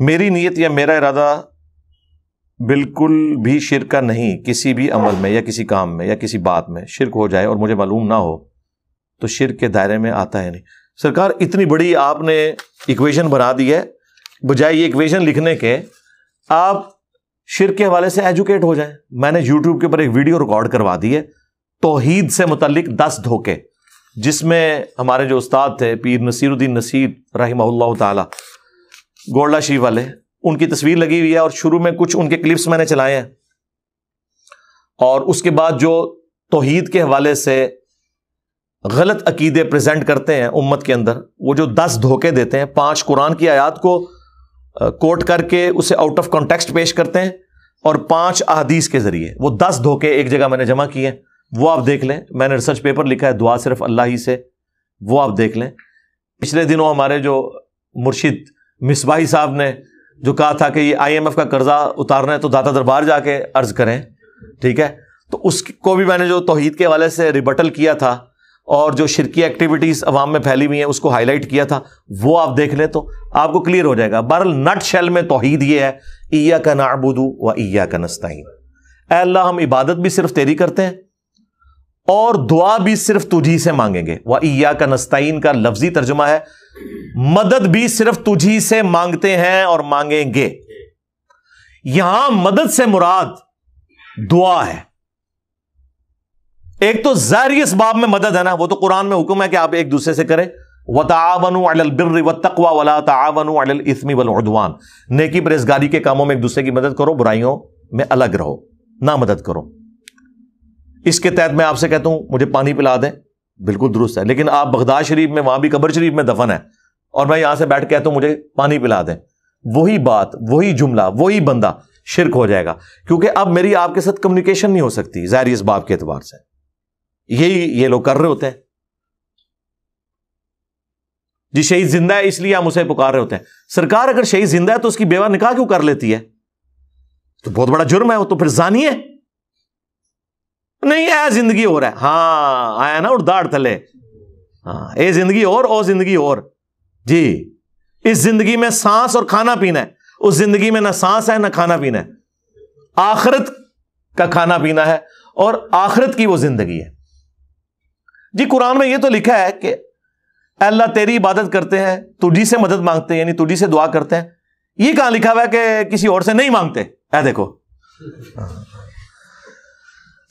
میری نیت یا میرا ارادہ بالکل بھی شرکا نہیں کسی بھی عمل میں یا کسی کام میں یا کسی بات میں شرک ہو جائے اور مجھے معلوم نہ ہو تو شرک کے دائرے میں آتا ہے نہیں سرکار اتنی بڑی آپ نے ایکویشن بنا دی ہے بجائے یہ ایکویشن لکھنے کے آپ شرک کے حوالے سے ایجوکیٹ ہو جائیں میں نے یوٹیوب کے اوپر ایک ویڈیو ریکارڈ کروا دی ہے توحید سے متعلق دس دھوکے جس میں ہمارے جو استاد تھے پیر نصیر الدین نصیر رحمہ اللہ تعالی گولڈا شریف والے ان کی تصویر لگی ہوئی ہے اور شروع میں کچھ ان کے کلپس میں نے چلائے ہیں اور اس کے بعد جو توحید کے حوالے سے غلط عقیدے پریزنٹ کرتے ہیں امت کے اندر وہ جو دس دھوکے دیتے ہیں پانچ قرآن کی آیات کو کوٹ کر کے اسے آؤٹ آف کانٹیکسٹ پیش کرتے ہیں اور پانچ احادیث کے ذریعے وہ دس دھوکے ایک جگہ میں نے جمع کیے ہیں وہ آپ دیکھ لیں میں نے ریسرچ پیپر لکھا ہے دعا صرف اللہ ہی سے وہ آپ دیکھ لیں پچھلے دنوں ہمارے جو مرشد مصباحی صاحب نے جو کہا تھا کہ یہ آئی ایم ایف کا قرضہ اتارنا ہے تو داتا دربار جا کے عرض کریں ٹھیک ہے تو اس کو بھی میں نے جو توحید کے حوالے سے ریبٹل کیا تھا اور جو شرکی ایکٹیویٹیز عوام میں پھیلی ہوئی ہیں اس کو ہائی لائٹ کیا تھا وہ آپ دیکھ لیں تو آپ کو کلیئر ہو جائے گا بہرحال نٹ شیل میں توحید یہ ہے ایا کا نا و ایا کا نستعین اے اللہ ہم عبادت بھی صرف تیری کرتے ہیں اور دعا بھی صرف تجھی سے مانگیں گے وہ ایا کا کا لفظی ترجمہ ہے مدد بھی صرف تجھی سے مانگتے ہیں اور مانگیں گے یہاں مدد سے مراد دعا ہے ایک تو ظاہر اس باب میں مدد ہے نا وہ تو قرآن میں حکم ہے کہ آپ ایک دوسرے سے کریں و تا ون تقوا نیکی پرہزگاری کے کاموں میں ایک دوسرے کی مدد کرو برائیوں میں الگ رہو نہ مدد کرو اس کے تحت میں آپ سے کہتا ہوں مجھے پانی پلا دیں بالکل درست ہے لیکن آپ بغداد شریف میں وہاں بھی قبر شریف میں دفن ہے اور میں یہاں سے بیٹھ کہتا ہوں مجھے پانی پلا دیں وہی بات وہی جملہ وہی بندہ شرک ہو جائے گا کیونکہ اب میری آپ کے ساتھ کمیونیکیشن نہیں ہو سکتی ظاہر اس باپ کے اعتبار سے یہی یہ لوگ کر رہے ہوتے ہیں جی شہید زندہ ہے اس لیے ہم اسے پکار رہے ہوتے ہیں سرکار اگر شہید زندہ ہے تو اس کی بیوہ نکاح کیوں کر لیتی ہے تو بہت بڑا جرم ہے وہ تو پھر زانی ہے نہیں اے زندگی اور ہے ہاں آیا نا اور داڑ تھلے ہاں اے زندگی اور او زندگی اور جی اس زندگی میں سانس اور کھانا پینا ہے اس زندگی میں نہ سانس ہے نہ کھانا پینا ہے آخرت کا کھانا پینا ہے اور آخرت کی وہ زندگی ہے جی قرآن میں یہ تو لکھا ہے کہ اللہ تیری عبادت کرتے ہیں تجھی سے مدد مانگتے ہیں یعنی تجھی سے دعا کرتے ہیں یہ کہاں لکھا ہوا ہے کہ کسی اور سے نہیں مانگتے اے دیکھو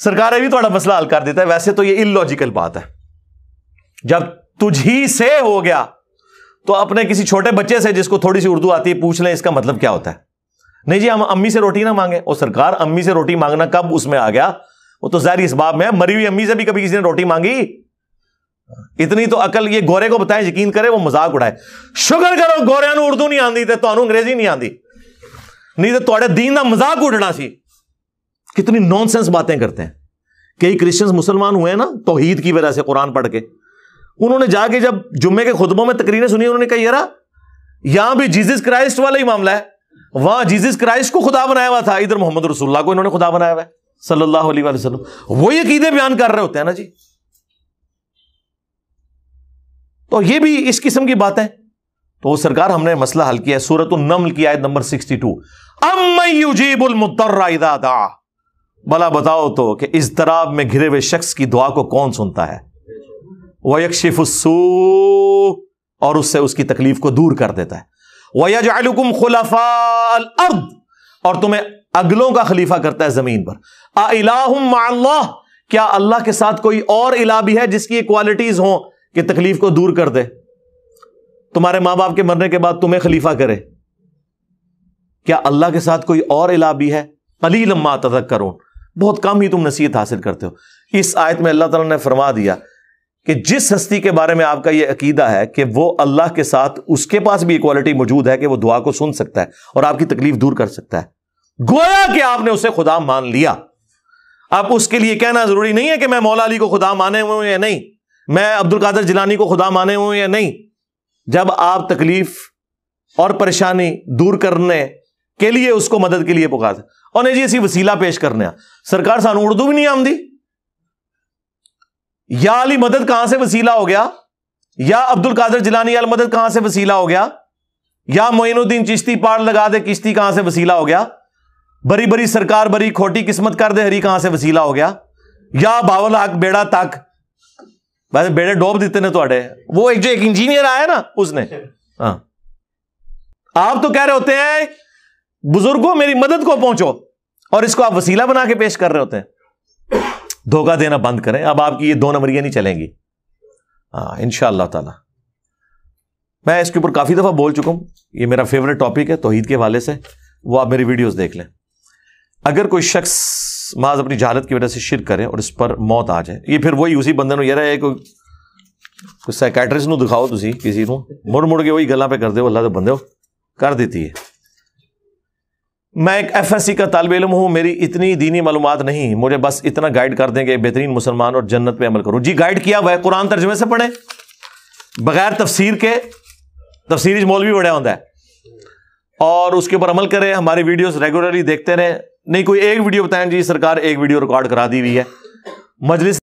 سرکار یہ بھی تھوڑا مسئلہ حل کر دیتا ہے ویسے تو یہ ان لوجیکل بات ہے جب تجھ ہی سے ہو گیا تو اپنے کسی چھوٹے بچے سے جس کو تھوڑی سی اردو آتی ہے پوچھ لیں اس کا مطلب کیا ہوتا ہے نہیں جی ہم امی سے روٹی نہ مانگے امی سے روٹی مانگنا کب اس میں آ گیا وہ تو ظاہر اس باب میں مری ہوئی امی سے بھی کبھی کسی نے روٹی مانگی اتنی تو عقل یہ گورے کو بتائیں یقین کرے وہ مذاق اڑائے شکر کرو گوریا اردو نہیں تو انگریزی نہیں آتی نہیں دین کا مزاق اڑنا سی کتنی نان سینس باتیں کرتے ہیں کئی کرسچنس مسلمان ہوئے ہیں نا توحید کی وجہ سے قرآن پڑھ کے انہوں نے جا کے جب جمعے کے خطبوں میں تقریریں سنی انہوں نے کہا یار یہاں بھی جیزس کرائسٹ والا ہی معاملہ ہے وہاں جیزس کرائسٹ کو خدا بنایا ہوا تھا ادھر محمد رسول اللہ کو انہوں نے خدا بنایا ہوا ہے صلی اللہ علیہ وسلم وہی عقیدے بیان کر رہے ہوتے ہیں نا جی تو یہ بھی اس قسم کی باتیں تو سرکار ہم نے مسئلہ حل کیا ہے سورت النمل کی آیت نمبر سکسٹی ٹو ام جیب المترا بلا بتاؤ تو کہ اس دراب میں گھرے ہوئے شخص کی دعا کو کون سنتا ہے وہ السو اور اس سے اس کی تکلیف کو دور کر دیتا ہے وہ یا جو اور تمہیں اگلوں کا خلیفہ کرتا ہے زمین پر اللہ کیا اللہ کے ساتھ کوئی اور بھی ہے جس کی کوالٹیز ہوں کہ تکلیف کو دور کر دے تمہارے ماں باپ کے مرنے کے بعد تمہیں خلیفہ کرے کیا اللہ کے ساتھ کوئی اور بھی ہے علی لما تدا کرو بہت کم ہی تم نصیحت حاصل کرتے ہو اس آیت میں اللہ تعالیٰ نے فرما دیا کہ جس ہستی کے بارے میں آپ کا یہ عقیدہ ہے کہ وہ اللہ کے ساتھ اس کے پاس بھی ایکوالٹی موجود ہے کہ وہ دعا کو سن سکتا ہے اور آپ کی تکلیف دور کر سکتا ہے گویا کہ آپ نے اسے خدا مان لیا اب اس کے لیے کہنا ضروری نہیں ہے کہ میں مولا علی کو خدا مانے ہوں یا نہیں میں عبد القادر جیلانی کو خدا مانے ہوں یا نہیں جب آپ تکلیف اور پریشانی دور کرنے کے لیے اس کو مدد کے لیے پکار انہیں جی اسی وسیلہ پیش کرنے سرکار سانو اردو بھی نہیں آمدی یا علی مدد کہاں سے وسیلہ ہو گیا یا عبد القادر جلانی علی مدد کہاں سے وسیلہ ہو گیا یا معین الدین چشتی پاڑ لگا دے کشتی کہاں سے وسیلہ ہو گیا بری بری سرکار بری کھوٹی قسمت کر دے ہری کہاں سے وسیلہ ہو گیا یا باول حق بیڑا تک ویسے بیڑے ڈوب دیتے نے تھوڑے وہ ایک جو ایک انجینئر آیا نا اس نے ہاں آپ تو کہہ رہے ہوتے ہیں بزرگوں میری مدد کو پہنچو اور اس کو آپ وسیلہ بنا کے پیش کر رہے ہوتے ہیں دھوکہ دینا بند کریں اب آپ کی یہ دو نمبریاں نہیں چلیں گی ہاں ان شاء اللہ تعالی میں اس کے اوپر کافی دفعہ بول چکا ہوں یہ میرا فیوریٹ ٹاپک ہے توحید کے حوالے سے وہ آپ میری ویڈیوز دیکھ لیں اگر کوئی شخص معاذ اپنی جہالت کی وجہ سے شرک کرے اور اس پر موت آ جائے یہ پھر وہی اسی بندے یہ رہے نو دکھاؤ تھی کسی نو مڑ مڑ کے وہی گلا پہ کر دے اللہ کے بندے ہو کر دیتی ہے میں ایک ایف ایس سی کا طالب علم ہوں میری اتنی دینی معلومات نہیں مجھے بس اتنا گائیڈ کر دیں کہ بہترین مسلمان اور جنت پہ عمل کروں جی گائیڈ کیا ہوا ہے قرآن ترجمے سے پڑھیں بغیر تفسیر کے تفسیر مولوی بڑھیا ہوتا ہے اور اس کے اوپر عمل کریں ہماری ویڈیوز ریگولرلی دیکھتے رہیں نہیں کوئی ایک ویڈیو بتائیں جی سرکار ایک ویڈیو ریکارڈ کرا دی ہوئی ہے مجلس